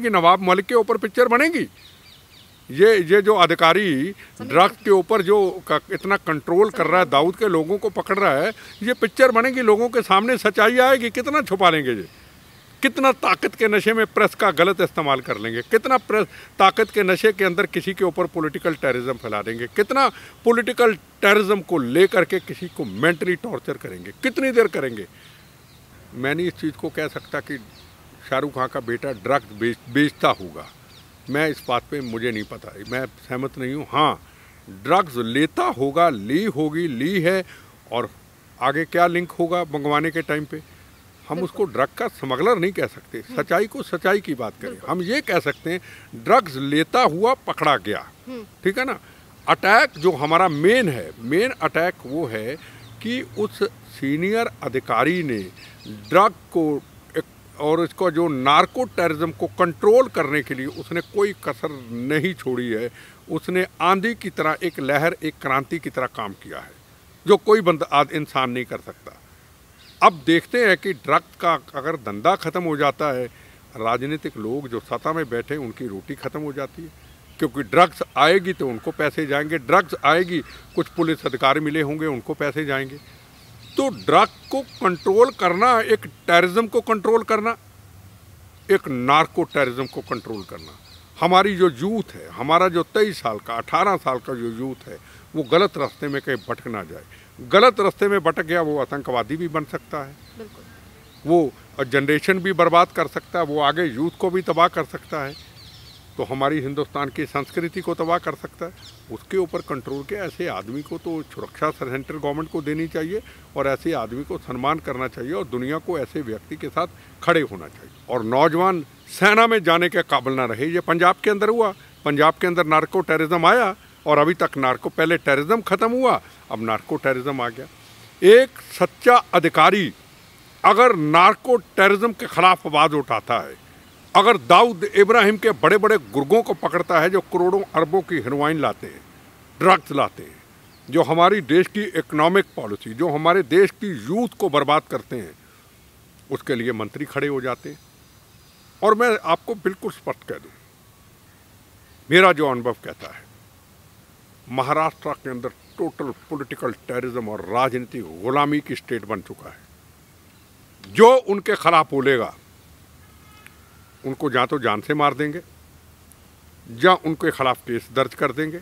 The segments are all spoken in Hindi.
कि नवाब मलिक के ऊपर पिक्चर बनेगी ये ये जो अधिकारी ड्रग्स के ऊपर जो इतना कंट्रोल कर रहा है दाऊद के लोगों को पकड़ रहा है ये पिक्चर बनेगी लोगों के सामने सच्चाई आएगी कितना छुपा लेंगे ये कितना ताकत के नशे में प्रेस का गलत इस्तेमाल कर लेंगे कितना प्रेस ताकत के नशे के अंदर किसी के ऊपर पॉलिटिकल टेररिज्म फैला देंगे कितना पॉलिटिकल टेररिज्म को लेकर के किसी को मेंटली टॉर्चर करेंगे कितनी देर करेंगे मैं नहीं इस चीज़ को कह सकता कि शाहरुख खान का बेटा ड्रग बेच बेचता होगा मैं इस बात पे मुझे नहीं पता मैं सहमत नहीं हूँ हाँ ड्रग्स लेता होगा ली होगी ली है और आगे क्या लिंक होगा मंगवाने के टाइम पे हम उसको ड्रग का स्मगलर नहीं कह सकते हम्म। सच्चाई को सच्चाई की बात करें हम ये कह सकते हैं ड्रग्स लेता हुआ पकड़ा गया हम्म। ठीक है ना अटैक जो हमारा मेन है मेन अटैक वो है कि उस सीनियर अधिकारी ने ड्रग को और इसको जो नार्को टेररिज्म को कंट्रोल करने के लिए उसने कोई कसर नहीं छोड़ी है उसने आंधी की तरह एक लहर एक क्रांति की तरह काम किया है जो कोई बंद आज इंसान नहीं कर सकता अब देखते हैं कि ड्रग्स का अगर धंधा ख़त्म हो जाता है राजनीतिक लोग जो सत्ता में बैठे उनकी रोटी ख़त्म हो जाती है क्योंकि ड्रग्स आएगी तो उनको पैसे जाएंगे ड्रग्स आएगी कुछ पुलिस अधिकारी मिले होंगे उनको पैसे जाएंगे तो ड्रग को कंट्रोल करना एक टेररिज्म को कंट्रोल करना एक नार्को टेररिज्म को कंट्रोल करना हमारी जो यूथ है हमारा जो तेईस साल का अठारह साल का जो यूथ है वो गलत रास्ते में कहीं भटक ना जाए गलत रास्ते में भटक गया वो आतंकवादी भी बन सकता है वो जनरेशन भी बर्बाद कर सकता है वो आगे यूथ को भी तबाह कर सकता है तो हमारी हिंदुस्तान की संस्कृति को तबाह कर सकता है उसके ऊपर कंट्रोल के ऐसे आदमी को तो सुरक्षा सेंट्रल गवर्नमेंट को देनी चाहिए और ऐसे आदमी को सम्मान करना चाहिए और दुनिया को ऐसे व्यक्ति के साथ खड़े होना चाहिए और नौजवान सेना में जाने के काबिल ना रहे ये पंजाब के अंदर हुआ पंजाब के अंदर नार्को टेररिज्म आया और अभी तक नार्को पहले टेररिज्म ख़त्म हुआ अब नार्को टेररिज्म आ गया एक सच्चा अधिकारी अगर नार्को टेररिज्म के खिलाफ आवाज़ उठाता है अगर दाऊद इब्राहिम के बड़े बड़े गुर्गों को पकड़ता है जो करोड़ों अरबों की हेरोइन लाते हैं ड्रग्स लाते हैं जो हमारी देश की इकोनॉमिक पॉलिसी जो हमारे देश की यूथ को बर्बाद करते हैं उसके लिए मंत्री खड़े हो जाते हैं और मैं आपको बिल्कुल स्पष्ट कह दूँ मेरा जो अनुभव कहता है महाराष्ट्र के अंदर टोटल पॉलिटिकल टेररिज्म और राजनीतिक गुलामी की स्टेट बन चुका है जो उनके खिलाफ बोलेगा उनको या तो जान से मार देंगे या उनके ख़िलाफ़ केस दर्ज कर देंगे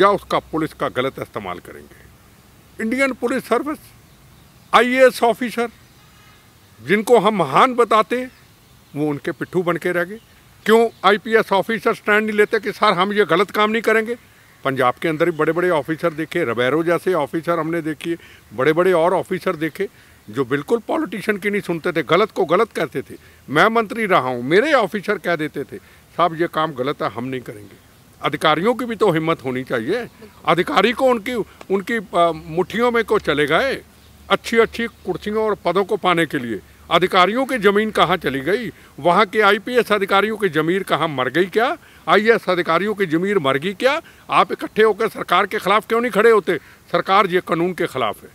या उसका पुलिस का गलत इस्तेमाल करेंगे Indian police service IAS officer जिनको हम महान बताते हैं वो उनके पिट्ठू बन के रह गए क्यों आईपीएस ऑफिसर स्टैंड नहीं लेते कि सर हम ये गलत काम नहीं करेंगे पंजाब के अंदर ही बड़े बड़े ऑफिसर देखे रबैरो जैसे ऑफिसर हमने देखे बड़े बड़े और ऑफिसर देखे जो बिल्कुल पॉलिटिशियन की नहीं सुनते थे गलत को गलत कहते थे मैं मंत्री रहा हूँ मेरे ऑफिसर कह देते थे साहब ये काम गलत है हम नहीं करेंगे अधिकारियों की भी तो हिम्मत होनी चाहिए अधिकारी को उनकी उनकी मुठियों में को चले गए अच्छी अच्छी कुर्सियों और पदों को पाने के लिए अधिकारियों की ज़मीन कहाँ चली गई वहाँ के आईपीएस अधिकारियों की ज़मीर कहाँ मर गई क्या आईएएस अधिकारियों की ज़मीर मर गई क्या आप इकट्ठे होकर सरकार के खिलाफ क्यों नहीं खड़े होते सरकार ये कानून के खिलाफ है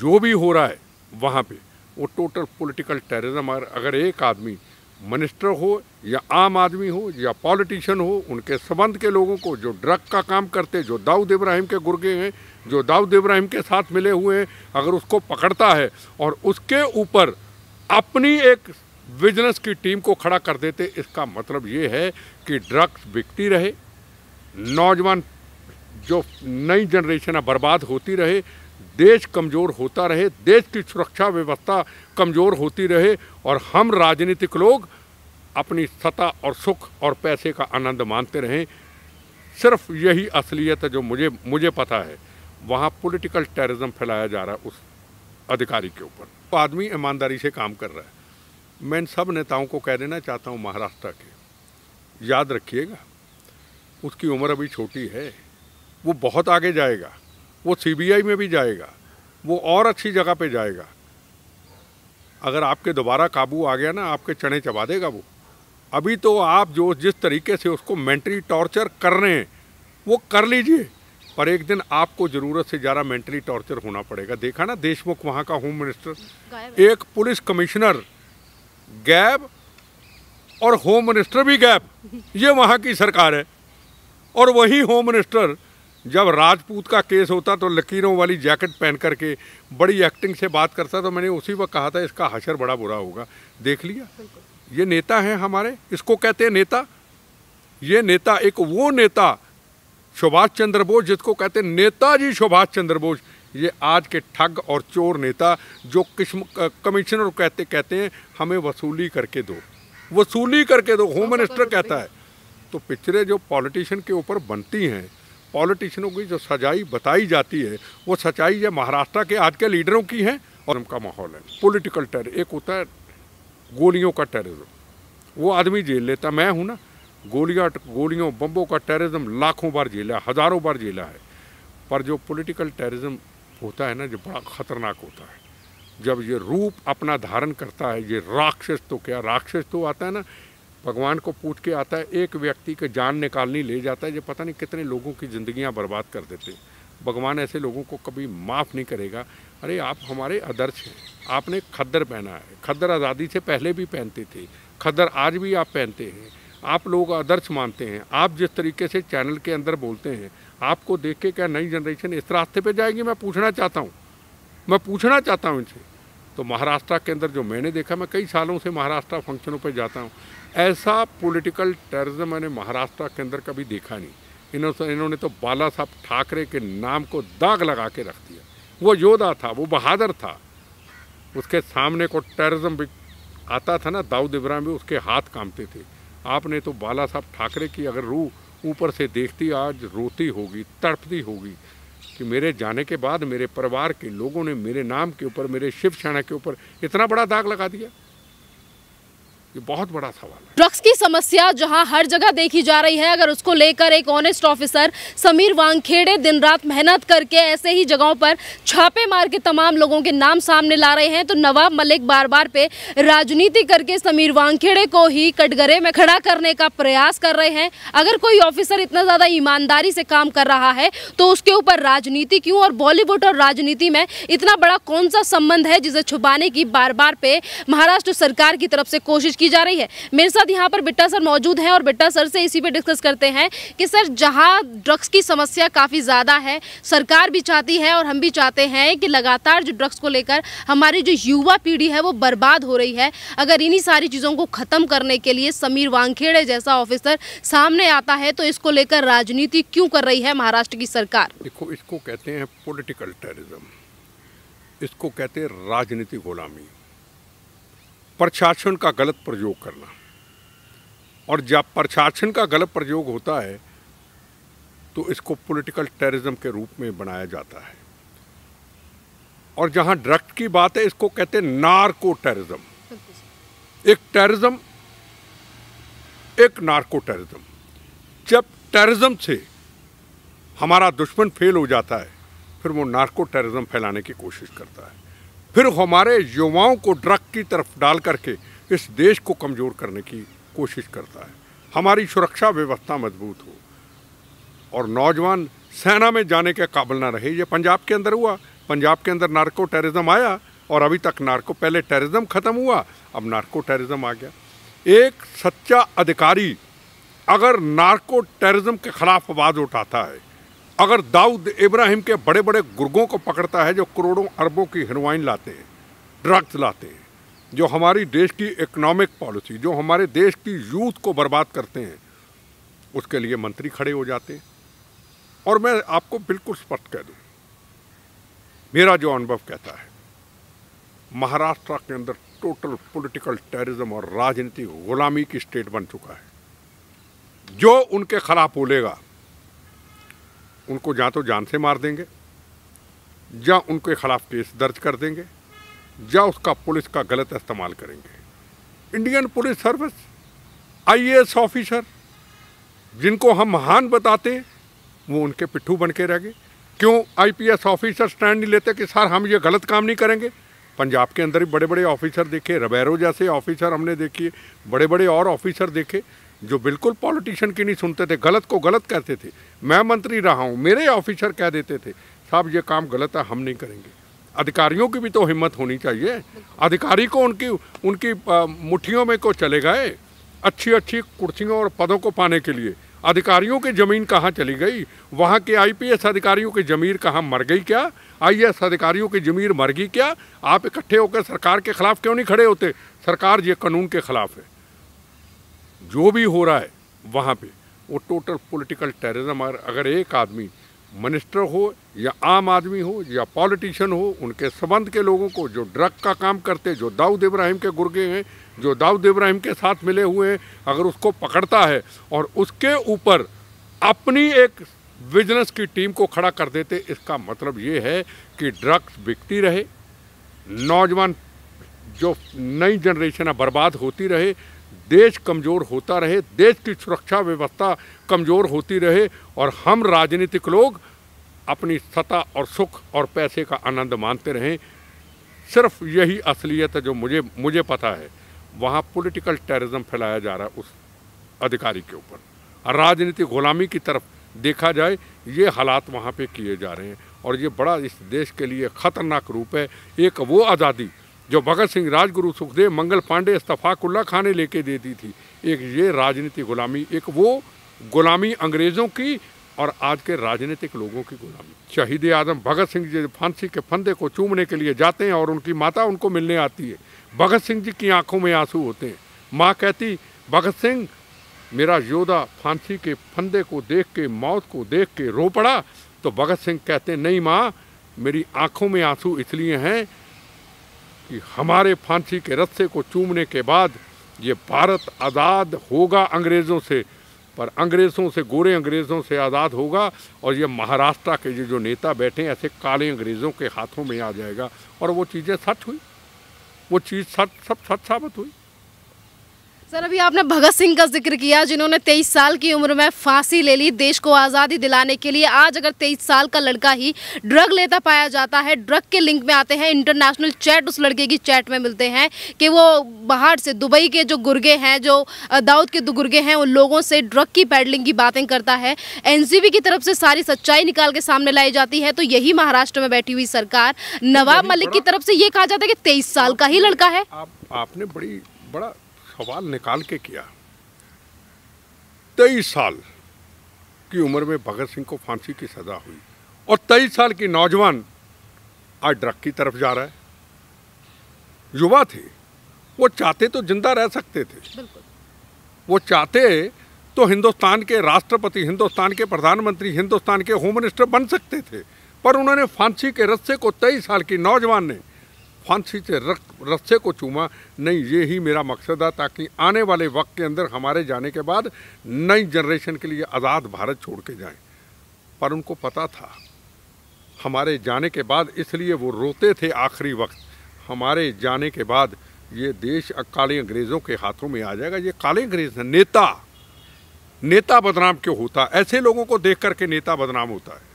जो भी हो रहा है वहाँ पे वो टोटल पॉलिटिकल टेररिज्म अगर एक आदमी मिनिस्टर हो या आम आदमी हो या पॉलिटिशियन हो उनके संबंध के लोगों को जो ड्रग का काम करते जो दाऊद इब्राहिम के गुर्गे हैं जो दाऊद इब्राहिम के साथ मिले हुए हैं अगर उसको पकड़ता है और उसके ऊपर अपनी एक बिजनेस की टीम को खड़ा कर देते इसका मतलब ये है कि ड्रग्स बिकती रहे नौजवान जो नई जनरेशन है बर्बाद होती रहे देश कमज़ोर होता रहे देश की सुरक्षा व्यवस्था कमज़ोर होती रहे और हम राजनीतिक लोग अपनी सत्ता और सुख और पैसे का आनंद मानते रहें सिर्फ यही असलियत है जो मुझे मुझे पता है वहाँ पॉलिटिकल टेररिज्म फैलाया जा रहा है उस अधिकारी के ऊपर तो आदमी ईमानदारी से काम कर रहा है मैं इन सब नेताओं को कह देना चाहता हूँ महाराष्ट्र के याद रखिएगा उसकी उम्र अभी छोटी है वो बहुत आगे जाएगा वो सीबीआई में भी जाएगा वो और अच्छी जगह पे जाएगा अगर आपके दोबारा काबू आ गया ना आपके चने चबा देगा वो अभी तो आप जो जिस तरीके से उसको मेंटली टॉर्चर कर रहे हैं वो कर लीजिए पर एक दिन आपको ज़रूरत से ज़्यादा मेंटली टॉर्चर होना पड़ेगा देखा ना देशमुख वहाँ का होम मिनिस्टर एक पुलिस कमिश्नर गैब और होम मिनिस्टर भी गैप ये वहाँ की सरकार है और वही होम मिनिस्टर जब राजपूत का केस होता तो लकीरों वाली जैकेट पहन करके बड़ी एक्टिंग से बात करता तो मैंने उसी वक्त कहा था इसका हशर बड़ा बुरा होगा देख लिया ये नेता हैं हमारे इसको कहते हैं नेता ये नेता एक वो नेता सुभाष चंद्र बोस जिसको कहते हैं नेताजी सुभाष चंद्र बोस ये आज के ठग और चोर नेता जो किस्म कमिश्नर कहते कहते हैं हमें वसूली करके दो वसूली करके दो होम मिनिस्टर कहता है तो पिक्चरें जो पॉलिटिशियन के ऊपर बनती हैं पॉलिटिशनों की जो सजाई बताई जाती है वो सच्चाई ये महाराष्ट्र के आज के लीडरों की है और उनका माहौल है पॉलिटिकल टेर एक होता है गोलियों का टेररिज्म वो आदमी जेल लेता मैं हूँ ना गोलियाँ गोलियों बम्बों का टेररिज्म लाखों बार झेला हज़ारों बार झेला है पर जो पॉलिटिकल टेररिज्म होता है ना जो बड़ा ख़तरनाक होता है जब ये रूप अपना धारण करता है ये राक्षस तो क्या राक्षस तो आता है ना भगवान को पूछ के आता है एक व्यक्ति के जान निकालनी ले जाता है जो पता नहीं कितने लोगों की ज़िंदियाँ बर्बाद कर देते हैं भगवान ऐसे लोगों को कभी माफ़ नहीं करेगा अरे आप हमारे आदर्श हैं आपने खद्दर पहना है खद्दर आज़ादी से पहले भी पहनते थे खद्दर आज भी आप पहनते हैं आप लोग आदर्श मानते हैं आप जिस तरीके से चैनल के अंदर बोलते हैं आपको देख के क्या नई जनरेशन इस रास्ते पर जाएगी मैं पूछना चाहता हूँ मैं पूछना चाहता हूँ इनसे तो महाराष्ट्र के अंदर जो मैंने देखा मैं कई सालों से महाराष्ट्र फंक्शनों पर जाता हूँ ऐसा पॉलिटिकल टेररिज्म मैंने महाराष्ट्र के अंदर कभी देखा नहीं इन्होंने इन्होंने तो बाला साहब ठाकरे के नाम को दाग लगा के रख दिया वो योद्धा था वो बहादुर था उसके सामने को टेररिज्म भी आता था ना दाऊद इब्राहिम भी उसके हाथ कांपते थे आपने तो बाला साहब ठाकरे की अगर रूह ऊपर से देखती आज रोती होगी तड़पती होगी कि मेरे जाने के बाद मेरे परिवार के लोगों ने मेरे नाम के ऊपर मेरे शिव के ऊपर इतना बड़ा दाग लगा दिया ये बहुत बड़ा सवाल है ड्रग्स की समस्या जहां हर जगह देखी जा रही है अगर उसको लेकर एक ऑनेस्ट ऑफिसर समीर वांगखेड़े दिन रात मेहनत करके ऐसे ही जगहों पर छापे मार के तमाम लोगों के नाम सामने ला रहे हैं तो नवाब मलिक बार बार पे राजनीति करके समीर वांगखेड़े को ही कटघरे में खड़ा करने का प्रयास कर रहे हैं अगर कोई ऑफिसर इतना ज़्यादा ईमानदारी से काम कर रहा है तो उसके ऊपर राजनीति क्यों और बॉलीवुड और राजनीति में इतना बड़ा कौन सा संबंध है जिसे छुपाने की बार बार पे महाराष्ट्र सरकार की तरफ से कोशिश की जा रही है मेरे साथ यहाँ पर बिट्टा सर मौजूद हैं और बिट्टा सर से इसी पर डिस्कस करते हैं कि सर जहाँ ड्रग्स की समस्या काफ़ी ज़्यादा है सरकार भी चाहती है और हम भी चाहते हैं कि लगातार जो ड्रग्स को लेकर हमारी जो युवा पीढ़ी है वो बर्बाद हो रही है अगर इन्हीं सारी चीज़ों को ख़त्म करने के लिए समीर वांगखेड़े जैसा ऑफिसर सामने आता है तो इसको लेकर राजनीति क्यों कर रही है महाराष्ट्र की सरकार देखो इसको कहते हैं पोलिटिकल टेरिज्म इसको कहते हैं राजनीतिक गुलामी प्रशासन का गलत प्रयोग करना और जब प्रशासन का गलत प्रयोग होता है तो इसको पॉलिटिकल टेररिज्म के रूप में बनाया जाता है और जहाँ ड्रग्स की बात है इसको कहते हैं नार्को टेररिज्म एक टेररिज्म एक नार्को टेररिज्म जब टेररिज्म से हमारा दुश्मन फेल हो जाता है फिर वो नार्को टेररिज्म फैलाने की कोशिश करता है फिर हमारे युवाओं को ड्रग की तरफ डाल करके इस देश को कमज़ोर करने की कोशिश करता है हमारी सुरक्षा व्यवस्था मजबूत हो और नौजवान सेना में जाने के काबिल ना रहे ये पंजाब के अंदर हुआ पंजाब के अंदर नार्को टेररिज्म आया और अभी तक नार्को पहले टेररिज्म ख़त्म हुआ अब नार्को टेररिज्म आ गया एक सच्चा अधिकारी अगर नार्को टेररिज्म के खिलाफ आवाज़ उठाता है अगर दाऊद इब्राहिम के बड़े बड़े गुर्गों को पकड़ता है जो करोड़ों अरबों की हेरोइन लाते हैं ड्रग्स लाते हैं जो हमारी देश की इकोनॉमिक पॉलिसी जो हमारे देश की यूथ को बर्बाद करते हैं उसके लिए मंत्री खड़े हो जाते हैं और मैं आपको बिल्कुल स्पष्ट कह दूँ मेरा जो अनुभव कहता है महाराष्ट्र के अंदर टोटल पॉलिटिकल टेररिज्म और राजनीतिक गुलामी की स्टेट बन चुका है जो उनके खिलाफ बोलेगा उनको या तो जान से मार देंगे या उनके खिलाफ केस दर्ज कर देंगे या उसका पुलिस का गलत इस्तेमाल करेंगे Indian police service IAS officer जिनको हम महान बताते हैं वो उनके पिट्ठू बन के रह गए क्यों आईपीएस ऑफिसर स्टैंड नहीं लेते कि सर हम ये गलत काम नहीं करेंगे पंजाब के अंदर ही बड़े बड़े ऑफिसर देखे रबैरो जैसे ऑफिसर हमने देखे बड़े बड़े और ऑफिसर देखे जो बिल्कुल पॉलिटिशियन की नहीं सुनते थे गलत को गलत कहते थे मैं मंत्री रहा हूँ मेरे ऑफिसर कह देते थे साहब ये काम गलत है हम नहीं करेंगे अधिकारियों की भी तो हिम्मत होनी चाहिए अधिकारी को उनकी उनकी मुठियों में को चले गए अच्छी अच्छी कुर्सियों और पदों को पाने के लिए अधिकारियों की ज़मीन कहाँ चली गई वहाँ के आईपीएस अधिकारियों की ज़मीर कहाँ मर गई क्या आईएएस अधिकारियों की ज़मीर मर गई क्या आप इकट्ठे होकर सरकार के खिलाफ क्यों नहीं खड़े होते सरकार ये कानून के खिलाफ है जो भी हो रहा है वहाँ पे वो टोटल पॉलिटिकल टेररिज्म अगर एक आदमी मिनिस्टर हो या आम आदमी हो या पॉलिटिशियन हो उनके संबंध के लोगों को जो ड्रग का काम करते जो दाऊद इब्राहिम के गुर्गे हैं जो दाऊद इब्राहिम के साथ मिले हुए हैं अगर उसको पकड़ता है और उसके ऊपर अपनी एक बिजनेस की टीम को खड़ा कर देते इसका मतलब ये है कि ड्रग्स बिकती रहे नौजवान जो नई जनरेशन है बर्बाद होती रहे देश कमज़ोर होता रहे देश की सुरक्षा व्यवस्था कमज़ोर होती रहे और हम राजनीतिक लोग अपनी सत्ता और सुख और पैसे का आनंद मानते रहें सिर्फ यही असलियत है जो मुझे मुझे पता है वहाँ पॉलिटिकल टेररिज्म फैलाया जा रहा है उस अधिकारी के ऊपर राजनीतिक गुलामी की तरफ देखा जाए ये हालात वहाँ पे किए जा रहे हैं और ये बड़ा इस देश के लिए ख़तरनाक रूप है एक वो आज़ादी जो भगत सिंह राजगुरु सुखदेव मंगल पांडे इस्तफाकुल्ला खाने लेके दे दी थी एक ये राजनीतिक गुलामी एक वो गुलामी अंग्रेज़ों की और आज के राजनीतिक लोगों की गुलामी शहीद आजम भगत सिंह जी फांसी के फंदे को चूमने के लिए जाते हैं और उनकी माता उनको मिलने आती है भगत सिंह जी की आंखों में आंसू होते हैं माँ कहती भगत सिंह मेरा योदा फांसी के फंदे को देख के मौत को देख के रो पड़ा तो भगत सिंह कहते नहीं माँ मेरी आंखों में आंसू इसलिए हैं कि हमारे फांसी के रस्से को चूमने के बाद ये भारत आज़ाद होगा अंग्रेज़ों से पर अंग्रेज़ों से गोरे अंग्रेज़ों से आज़ाद होगा और ये महाराष्ट्र के ये जो नेता बैठे हैं ऐसे काले अंग्रेज़ों के हाथों में आ जाएगा और वो चीज़ें सच हुई वो चीज़ सच सब सच साबित हुई सर अभी आपने भगत सिंह का जिक्र किया जिन्होंने 23 साल की उम्र में फांसी ले ली देश को आज़ादी दिलाने के लिए आज अगर 23 साल का लड़का ही ड्रग लेता पाया जाता है ड्रग के लिंक में आते हैं इंटरनेशनल चैट उस लड़के की चैट में मिलते हैं कि वो बाहर से दुबई के जो गुर्गे हैं जो दाऊद के गुर्गे हैं उन लोगों से ड्रग की पैडलिंग की बातें करता है एन की तरफ से सारी सच्चाई निकाल के सामने लाई जाती है तो यही महाराष्ट्र में बैठी हुई सरकार नवाब मलिक की तरफ से ये कहा जाता है कि तेईस साल का ही लड़का है आपने बड़ी बड़ा सवाल निकाल के किया तेईस साल की उम्र में भगत सिंह को फांसी की सज़ा हुई और तेईस साल की नौजवान आज ड्रग की तरफ जा रहा है युवा थे वो चाहते तो जिंदा रह सकते थे वो चाहते तो हिंदुस्तान के राष्ट्रपति हिंदुस्तान के प्रधानमंत्री हिंदुस्तान के होम मिनिस्टर बन सकते थे पर उन्होंने फांसी के रस्से को तेईस साल की नौजवान ने फांसी से रस्से को चूमा नहीं ये ही मेरा मकसद है ताकि आने वाले वक्त के अंदर हमारे जाने के बाद नई जनरेशन के लिए आज़ाद भारत छोड़ के जाएँ पर उनको पता था हमारे जाने के बाद इसलिए वो रोते थे आखिरी वक्त हमारे जाने के बाद ये देश काले अंग्रेज़ों के हाथों में आ जाएगा ये काले अंग्रेज नेता नेता बदनाम क्यों होता है ऐसे लोगों को देख करके नेता बदनाम होता है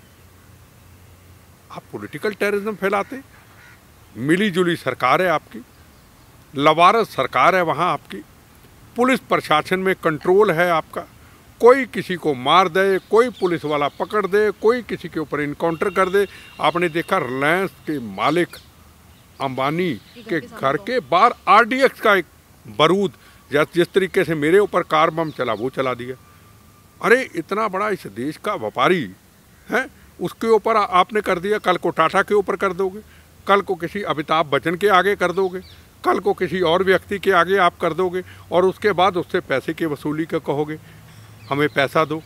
आप पॉलिटिकल टेररिज्म फैलाते मिली जुली सरकार है आपकी लवारस सरकार है वहाँ आपकी पुलिस प्रशासन में कंट्रोल है आपका कोई किसी को मार दे कोई पुलिस वाला पकड़ दे कोई किसी के ऊपर इनकाउंटर कर दे आपने देखा रिलायंस के मालिक अंबानी के घर के बाहर आरडीएक्स का एक बारूद जिस तरीके से मेरे ऊपर कार बम चला वो चला दिया अरे इतना बड़ा इस देश का व्यापारी है उसके ऊपर आपने कर दिया कल को टाटा के ऊपर कर दोगे कल को किसी अमिताभ बच्चन के आगे कर दोगे कल को किसी और व्यक्ति के आगे आप कर दोगे और उसके बाद उससे पैसे की वसूली का कहोगे हमें पैसा दो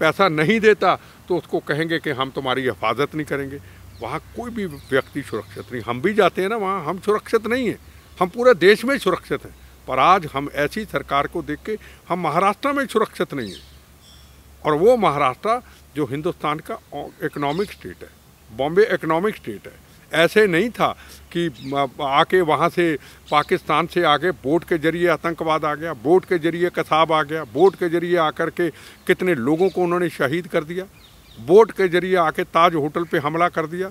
पैसा नहीं देता तो उसको कहेंगे कि हम तुम्हारी हिफाजत नहीं करेंगे वहाँ कोई भी व्यक्ति सुरक्षित नहीं हम भी जाते हैं ना वहाँ हम सुरक्षित नहीं हैं हम पूरे देश में सुरक्षित हैं पर आज हम ऐसी सरकार को देख के हम महाराष्ट्र में सुरक्षित नहीं हैं और वो महाराष्ट्र जो हिंदुस्तान का इकोनॉमिक स्टेट है बॉम्बे इकोनॉमिक स्टेट है ऐसे नहीं था कि आके वहाँ से पाकिस्तान से आगे बोट के जरिए आतंकवाद आ गया बोट के जरिए कसाब आ गया बोट के जरिए आकर के कितने लोगों को उन्होंने शहीद कर दिया बोट के जरिए आके ताज होटल पे हमला कर दिया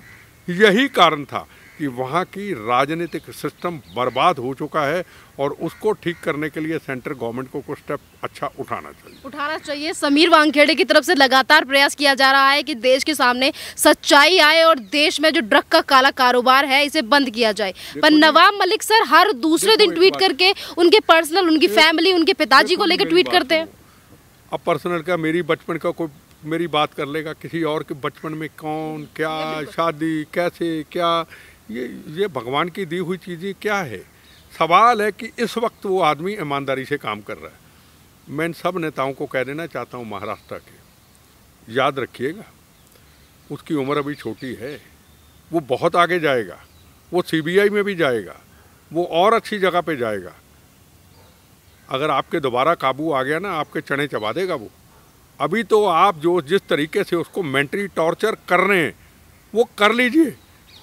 यही कारण था कि वहाँ की राजनीतिक सिस्टम बर्बाद हो चुका है और उसको ठीक करने के लिए सेंट्रल गवर्नमेंट को कुछ स्टेप अच्छा उठाना चाहिए उठाना चाहिए समीर वांगखेड़े की तरफ से लगातार प्रयास किया जा रहा है कि देश के सामने सच्चाई आए और देश में जो ड्रग का काला कारोबार है इसे बंद किया जाए पर नवाब मलिक सर हर दूसरे दिन ट्वीट करके उनके पर्सनल उनकी फैमिली उनके पिताजी को लेकर ट्वीट करते हैं अब पर्सनल का मेरी बचपन का कोई मेरी बात कर लेगा किसी और के बचपन में कौन क्या शादी कैसे क्या ये ये भगवान की दी हुई चीज़ें क्या है सवाल है कि इस वक्त वो आदमी ईमानदारी से काम कर रहा है मैं इन सब नेताओं को कह देना चाहता हूँ महाराष्ट्र के याद रखिएगा उसकी उम्र अभी छोटी है वो बहुत आगे जाएगा वो सीबीआई में भी जाएगा वो और अच्छी जगह पे जाएगा अगर आपके दोबारा काबू आ गया ना आपके चने चबा देगा वो अभी तो आप जो जिस तरीके से उसको मेंटली टॉर्चर कर रहे हैं वो कर लीजिए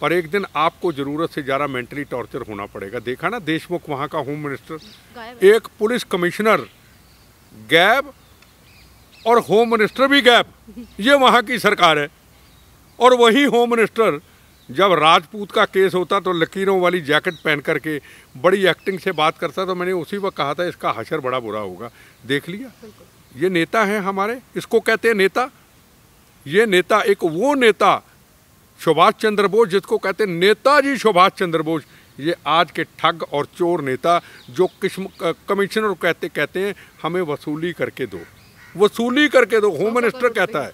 और एक दिन आपको ज़रूरत से ज़्यादा मेंटली टॉर्चर होना पड़ेगा देखा ना देशमुख वहाँ का होम मिनिस्टर एक पुलिस कमिश्नर गैब और होम मिनिस्टर भी गैप ये वहाँ की सरकार है और वही होम मिनिस्टर जब राजपूत का केस होता तो लकीरों वाली जैकेट पहन करके बड़ी एक्टिंग से बात करता तो मैंने उसी वक्त कहा था इसका हशर बड़ा बुरा होगा देख लिया ये नेता हैं हमारे इसको कहते हैं नेता ये नेता एक वो नेता सुभाष चंद्र बोस जिसको कहते हैं नेताजी सुभाष चंद्र बोस ये आज के ठग और चोर नेता जो किस्म कमिश्नर कहते कहते हैं हमें वसूली करके दो वसूली करके दो होम मिनिस्टर कहता है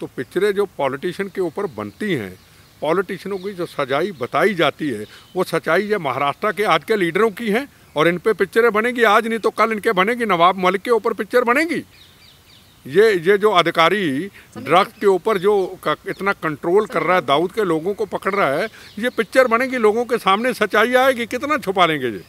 तो पिक्चरें जो पॉलिटिशियन के ऊपर बनती हैं पॉलिटिशियनों की जो सजाई बताई जाती है वो सच्चाई ये महाराष्ट्र के आज के लीडरों की है और इन पर पिक्चरें बनेगी आज नहीं तो कल इनके बनेगी नवाब मलिक के ऊपर पिक्चर बनेगी ये ये जो अधिकारी ड्रग्स के ऊपर जो इतना कंट्रोल कर रहा है दाऊद के लोगों को पकड़ रहा है ये पिक्चर बनेगी लोगों के सामने सच्चाई आएगी कितना छुपा लेंगे ये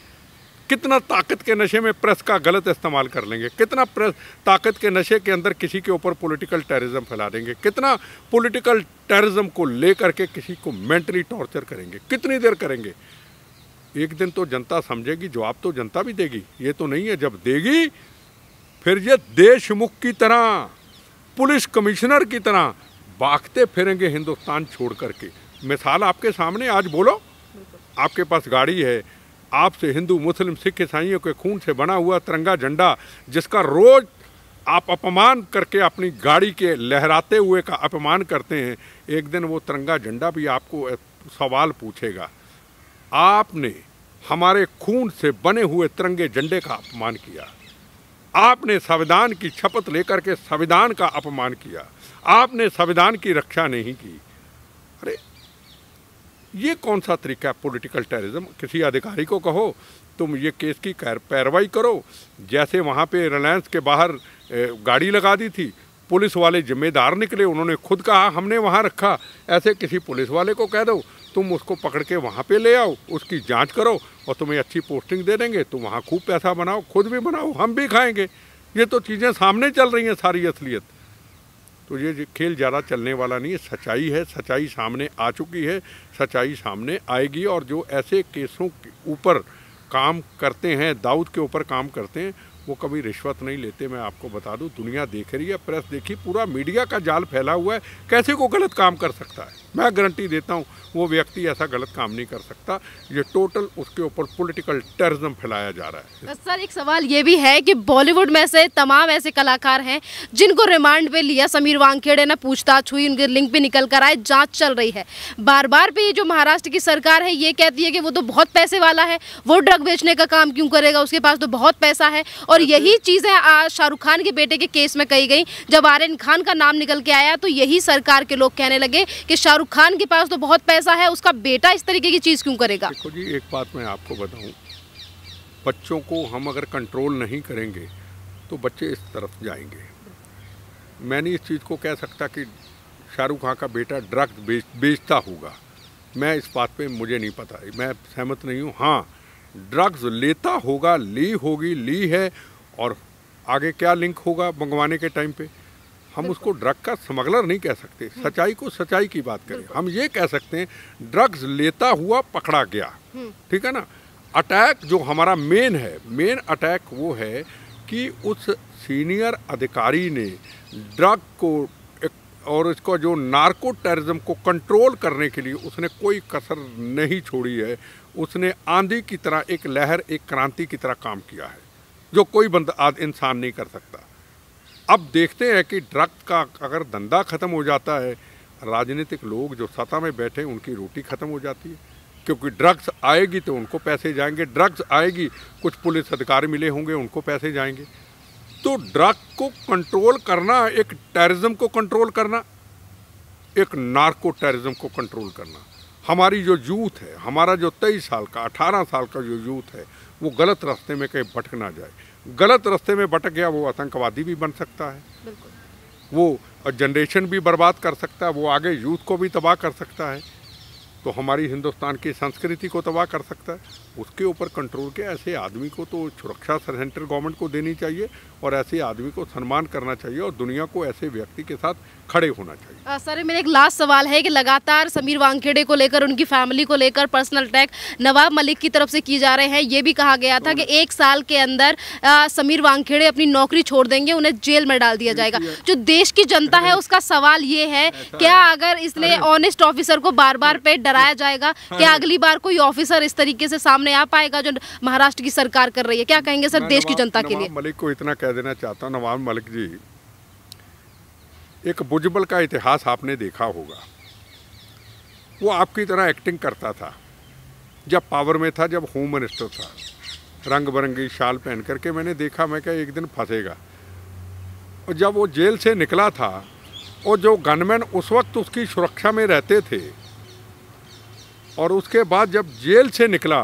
कितना ताकत के नशे में प्रेस का गलत इस्तेमाल कर लेंगे कितना प्रेस ताकत के नशे के अंदर किसी के ऊपर पॉलिटिकल टेररिज्म फैला देंगे कितना पॉलिटिकल टेररिज्म को लेकर के किसी को मेंटली टॉर्चर करेंगे कितनी देर करेंगे एक दिन तो जनता समझेगी जवाब तो जनता भी देगी ये तो नहीं है जब देगी फिर ये देशमुख की तरह पुलिस कमिश्नर की तरह भागते फिरेंगे हिंदुस्तान छोड़ करके मिसाल आपके सामने आज बोलो आपके पास गाड़ी है आपसे हिंदू मुस्लिम सिख ईसाइयों के खून से बना हुआ तिरंगा झंडा जिसका रोज आप अपमान करके अपनी गाड़ी के लहराते हुए का अपमान करते हैं एक दिन वो तिरंगा झंडा भी आपको सवाल पूछेगा आपने हमारे खून से बने हुए तिरंगे झंडे का अपमान किया आपने संविधान की शपथ लेकर के संविधान का अपमान किया आपने संविधान की रक्षा नहीं की अरे ये कौन सा तरीका है पॉलिटिकल टेररिज्म किसी अधिकारी को कहो तुम ये केस की पैरवाई करो जैसे वहाँ पे रिलायंस के बाहर गाड़ी लगा दी थी पुलिस वाले जिम्मेदार निकले उन्होंने खुद कहा हमने वहाँ रखा ऐसे किसी पुलिस वाले को कह दो तुम उसको पकड़ के वहाँ पे ले आओ उसकी जांच करो और तुम्हें अच्छी पोस्टिंग दे देंगे तुम वहाँ खूब पैसा बनाओ खुद भी बनाओ हम भी खाएंगे ये तो चीज़ें सामने चल रही हैं सारी असलियत तो ये खेल ज़्यादा चलने वाला नहीं है सच्चाई है सच्चाई सामने आ चुकी है सच्चाई सामने आएगी और जो ऐसे केसों के ऊपर काम करते हैं दाऊद के ऊपर काम करते हैं वो कभी रिश्वत नहीं लेते मैं आपको बता दूं दुनिया देख रही है प्रेस देखी पूरा मीडिया का जाल फैला हुआ है कैसे को गलत काम कर सकता है मैं गारंटी देता हूँ वो व्यक्ति ऐसा गलत काम नहीं कर सकता ये टोटल उसके ऊपर पॉलिटिकल टेररिज्म फैलाया जा रहा है सर एक सवाल ये भी है कि बॉलीवुड में से तमाम ऐसे कलाकार हैं जिनको रिमांड पे लिया समीर वांगखेड़े ने पूछताछ हुई उनके लिंक भी निकल कर आए जाँच चल रही है बार बार भी जो महाराष्ट्र की सरकार है ये कहती है कि वो तो बहुत पैसे वाला है वो ड्रग बेचने का काम क्यों करेगा उसके पास तो बहुत पैसा है और अच्छा। यही चीज़ें शाहरुख खान के बेटे के केस में कही गई जब आर्यन खान का नाम निकल के आया तो यही सरकार के लोग कहने लगे कि शाहरुख शाहरुख खान के पास तो बहुत पैसा है उसका बेटा इस तरीके की चीज़ क्यों करेगा देखो जी एक बात मैं आपको बताऊं बच्चों को हम अगर कंट्रोल नहीं करेंगे तो बच्चे इस तरफ जाएंगे मैं नहीं इस चीज़ को कह सकता कि शाहरुख खान का बेटा ड्रग्स बेच बेचता होगा मैं इस बात पर मुझे नहीं पता मैं सहमत नहीं हूँ हाँ ड्रग्स लेता होगा ली होगी ली है और आगे क्या लिंक होगा मंगवाने के टाइम पे हम उसको ड्रग का स्मगलर नहीं कह सकते हम्म। सच्चाई को सच्चाई की बात करें हम ये कह सकते हैं ड्रग्स लेता हुआ पकड़ा गया हम्म। ठीक है ना अटैक जो हमारा मेन है मेन अटैक वो है कि उस सीनियर अधिकारी ने ड्रग को और इसको जो नार्को टेररिज्म को कंट्रोल करने के लिए उसने कोई कसर नहीं छोड़ी है उसने आंधी की तरह एक लहर एक क्रांति की तरह काम किया है जो कोई बंद आज इंसान नहीं कर सकता अब देखते हैं कि ड्रग का अगर धंधा ख़त्म हो जाता है राजनीतिक लोग जो सत्ता में बैठे उनकी रोटी ख़त्म हो जाती है क्योंकि ड्रग्स आएगी तो उनको पैसे जाएंगे ड्रग्स आएगी कुछ पुलिस अधिकारी मिले होंगे उनको पैसे जाएंगे तो ड्रग को कंट्रोल करना एक टेररिज्म को कंट्रोल करना एक नार्को टेररिज्म को कंट्रोल करना हमारी जो यूथ है हमारा जो तेईस साल का अठारह साल का जो यूथ है वो गलत रास्ते में कहीं भटक ना जाए गलत रास्ते में भटक गया वो आतंकवादी भी बन सकता है वो जनरेशन भी बर्बाद कर सकता है वो आगे यूथ को भी तबाह कर सकता है तो हमारी हिंदुस्तान की संस्कृति को तबाह कर सकता है उसके ऊपर कंट्रोल के ऐसे आदमी को तो सुरक्षा सेंट्रल गवर्नमेंट को देनी चाहिए और ऐसे आदमी को सम्मान करना चाहिए और दुनिया को ऐसे व्यक्ति के साथ खड़े होना चाहिए आ, सर मेरा एक लास्ट सवाल है कि लगातार समीर वांगखेड़े को लेकर उनकी फैमिली को लेकर पर्सनल अटैक नवाब मलिक की तरफ से की जा रहे हैं ये भी कहा गया था कि तो एक साल के अंदर आ, समीर वांगखेड़े अपनी नौकरी छोड़ देंगे उन्हें जेल में डाल दिया जाएगा जो देश की जनता है उसका सवाल ये है क्या अगर इसलिए ऑनेस्ट ऑफिसर को बार बार पे डराया जाएगा क्या अगली बार कोई ऑफिसर इस तरीके से सामने सामने आ पाएगा जो महाराष्ट्र की सरकार कर रही है क्या कहेंगे सर देश की जनता के लिए मलिक को इतना कह देना चाहता हूँ नवाब मलिक जी एक बुजबल का इतिहास आपने देखा होगा वो आपकी तरह एक्टिंग करता था जब पावर में था जब होम मिनिस्टर था रंग बिरंगी शाल पहन करके मैंने देखा मैं क्या एक दिन फंसेगा और जब वो जेल से निकला था और जो गनमैन उस वक्त उसकी सुरक्षा में रहते थे और उसके बाद जब जेल से निकला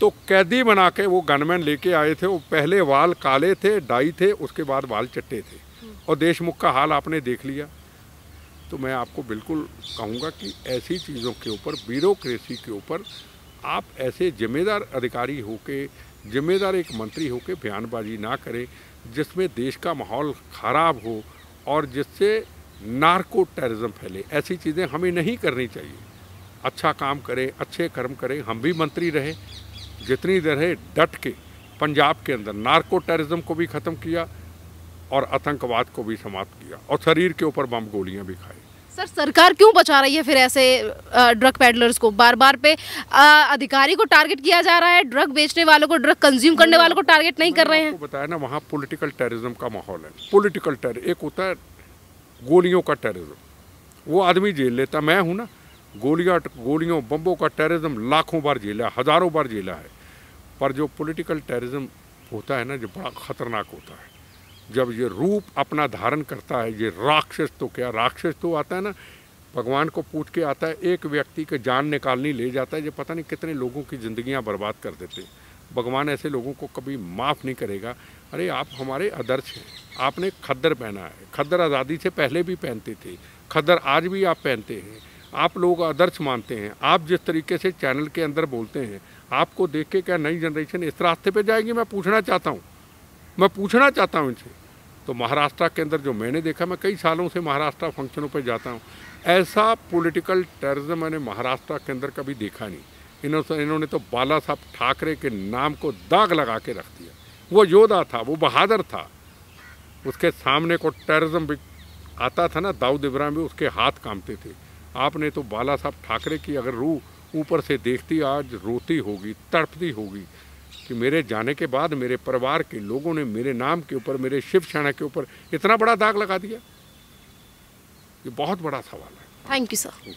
तो कैदी बना के वो गनमैन लेके आए थे वो पहले वाल काले थे डाई थे उसके बाद वाल चट्टे थे और देशमुख का हाल आपने देख लिया तो मैं आपको बिल्कुल कहूँगा कि ऐसी चीज़ों के ऊपर ब्यूरोसी के ऊपर आप ऐसे जिम्मेदार अधिकारी होके जिम्मेदार एक मंत्री होके बयानबाजी ना करें जिसमें देश का माहौल ख़राब हो और जिससे नार्को टेररिज्म फैले ऐसी चीज़ें हमें नहीं करनी चाहिए अच्छा काम करें अच्छे कर्म करें हम भी मंत्री रहें जितनी देर है डट के पंजाब के अंदर नार्को टेररिज्म को भी ख़त्म किया और आतंकवाद को भी समाप्त किया और शरीर के ऊपर बम गोलियां भी खाई सर सरकार क्यों बचा रही है फिर ऐसे ड्रग पैडलर्स को बार बार पे अधिकारी को टारगेट किया जा रहा है ड्रग बेचने वालों को ड्रग कंज्यूम करने वालों को टारगेट नहीं कर रहे हैं बताया ना वहाँ पोलिटिकल टेररिज्म का माहौल है पोलिटिकल टेर एक होता है गोलियों का टेररिज्म वो आदमी जेल लेता मैं हूँ ना गोलियां गोलियों बम्बों का टेररिज्म लाखों बार झेला हज़ारों बार झेला है पर जो पॉलिटिकल टेररिज्म होता है ना जो बड़ा ख़तरनाक होता है जब ये रूप अपना धारण करता है ये राक्षस तो क्या राक्षस तो आता है ना भगवान को पूछ के आता है एक व्यक्ति के जान निकालनी ले जाता है ये पता नहीं कितने लोगों की ज़िंदगियाँ बर्बाद कर देते हैं भगवान ऐसे लोगों को कभी माफ़ नहीं करेगा अरे आप हमारे आदर्श हैं आपने खद्दर पहना है खद्दर आज़ादी से पहले भी पहनते थे खद्दर आज भी आप पहनते हैं आप लोग आदर्श मानते हैं आप जिस तरीके से चैनल के अंदर बोलते हैं आपको देख के क्या नई जनरेशन इस रास्ते पे जाएगी मैं पूछना चाहता हूँ मैं पूछना चाहता हूँ इनसे तो महाराष्ट्र के अंदर जो मैंने देखा मैं कई सालों से महाराष्ट्र फंक्शनों पर जाता हूँ ऐसा पोलिटिकल टेररिज्म मैंने महाराष्ट्र के अंदर कभी देखा नहीं इन्होंने तो, इन्होंने तो बाला साहब ठाकरे के नाम को दाग लगा के रख दिया वो योद्धा था वो बहादुर था उसके सामने को टेररिज्म भी आता था ना दाऊद इब्राहिम भी उसके हाथ कामते थे आपने तो बाला साहब ठाकरे की अगर रूह ऊपर से देखती आज रोती होगी तड़पती होगी कि मेरे जाने के बाद मेरे परिवार के लोगों ने मेरे नाम के ऊपर मेरे शिव सेना के ऊपर इतना बड़ा दाग लगा दिया ये बहुत बड़ा सवाल है थैंक यू सर